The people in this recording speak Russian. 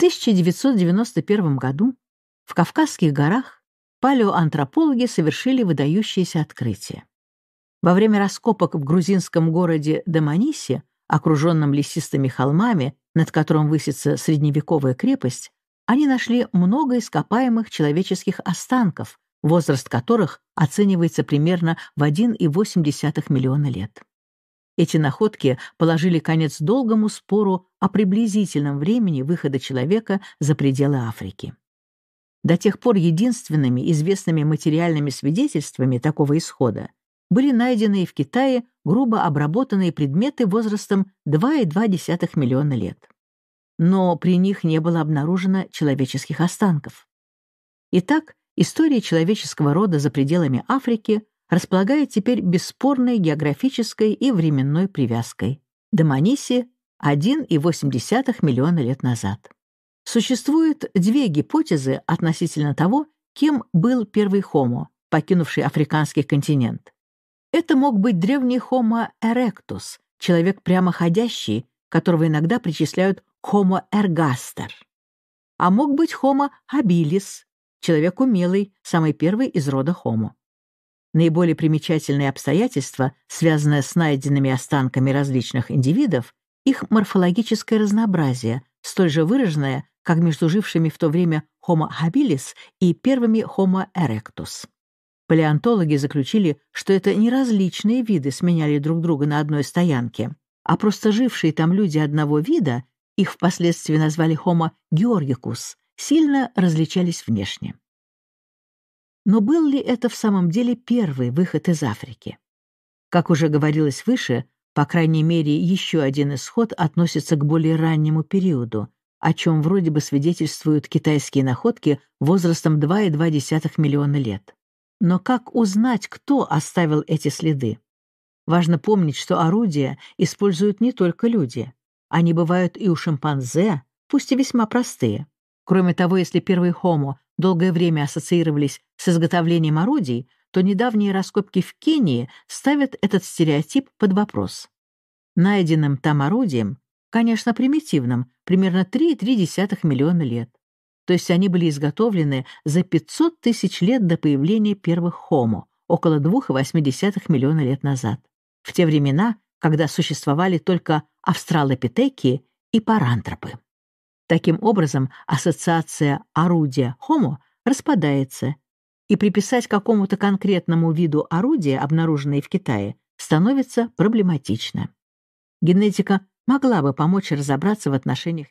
1991 году в Кавказских горах палеоантропологи совершили выдающееся открытие. Во время раскопок в грузинском городе Даманисе, окруженном лесистыми холмами, над которым высится средневековая крепость, они нашли много ископаемых человеческих останков, возраст которых оценивается примерно в 1,8 миллиона лет. Эти находки положили конец долгому спору о приблизительном времени выхода человека за пределы Африки. До тех пор единственными известными материальными свидетельствами такого исхода были найдены в Китае грубо обработанные предметы возрастом 2,2 миллиона лет. Но при них не было обнаружено человеческих останков. Итак, история человеческого рода за пределами Африки располагает теперь бесспорной географической и временной привязкой. Доманиси — 1,8 миллиона лет назад. Существует две гипотезы относительно того, кем был первый хомо, покинувший африканский континент. Это мог быть древний Homo erectus, человек прямоходящий, которого иногда причисляют к Homo ergaster. А мог быть Homo habilis, человек умелый, самый первый из рода Homo. Наиболее примечательные обстоятельства, связанные с найденными останками различных индивидов, их морфологическое разнообразие, столь же выраженное, как между жившими в то время Homo habilis и первыми Homo erectus. Палеонтологи заключили, что это не различные виды сменяли друг друга на одной стоянке, а просто жившие там люди одного вида, их впоследствии назвали Homo georgicus, сильно различались внешне. Но был ли это в самом деле первый выход из Африки? Как уже говорилось выше, по крайней мере, еще один исход относится к более раннему периоду, о чем вроде бы свидетельствуют китайские находки возрастом 2,2 миллиона лет. Но как узнать, кто оставил эти следы? Важно помнить, что орудия используют не только люди. Они бывают и у шимпанзе, пусть и весьма простые. Кроме того, если первый хомо долгое время ассоциировались с изготовлением орудий, то недавние раскопки в Кении ставят этот стереотип под вопрос. Найденным там орудием, конечно, примитивным, примерно 3,3 миллиона лет. То есть они были изготовлены за 500 тысяч лет до появления первых хомо, около 2,8 миллиона лет назад, в те времена, когда существовали только австралопитеки и парантропы. Таким образом, ассоциация орудия «homo» распадается, и приписать какому-то конкретному виду орудия, обнаруженные в Китае, становится проблематично. Генетика могла бы помочь разобраться в отношениях